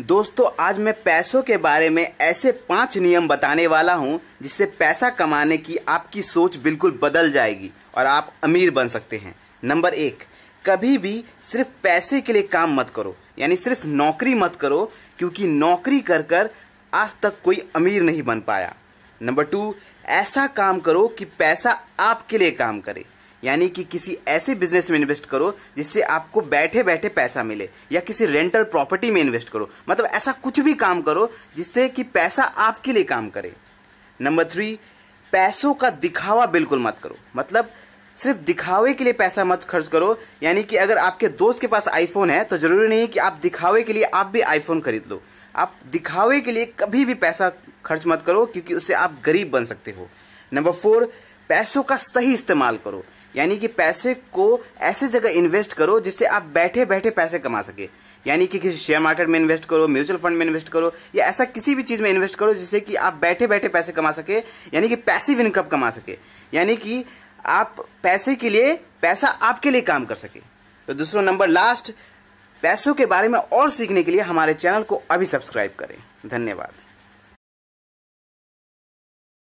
दोस्तों आज मैं पैसों के बारे में ऐसे पांच नियम बताने वाला हूं जिससे पैसा कमाने की आपकी सोच बिल्कुल बदल जाएगी और आप अमीर बन सकते हैं नंबर एक कभी भी सिर्फ पैसे के लिए काम मत करो यानी सिर्फ नौकरी मत करो क्योंकि नौकरी कर कर आज तक कोई अमीर नहीं बन पाया नंबर टू ऐसा काम करो कि पैसा आपके लिए काम करे यानी कि किसी ऐसे बिजनेस में इन्वेस्ट करो जिससे आपको बैठे बैठे पैसा मिले या किसी रेंटल प्रॉपर्टी में इन्वेस्ट करो मतलब ऐसा कुछ भी काम करो जिससे कि पैसा आपके लिए काम करे नंबर थ्री पैसों का दिखावा बिल्कुल मत करो मतलब सिर्फ दिखावे के लिए पैसा मत खर्च करो यानी कि अगर आपके दोस्त के पास आईफोन है तो जरूरी नहीं है कि आप दिखावे के लिए आप भी आईफोन खरीद लो आप दिखावे के लिए कभी भी पैसा खर्च मत करो क्योंकि उससे आप गरीब बन सकते हो नंबर फोर पैसों का सही इस्तेमाल करो यानी कि पैसे को ऐसे जगह इन्वेस्ट करो जिससे आप बैठे बैठे पैसे कमा सके यानी कि किसी शेयर मार्केट में इन्वेस्ट करो म्यूचुअल फंड में इन्वेस्ट करो या ऐसा किसी भी चीज में इन्वेस्ट करो जिससे कि आप बैठे बैठे पैसे कमा सके यानी कि पैसिव इनकम कमा सके यानी कि आप पैसे के लिए पैसा आपके लिए काम कर सके तो दूसरा नंबर लास्ट पैसों के बारे में और सीखने के लिए हमारे चैनल को अभी सब्सक्राइब करें धन्यवाद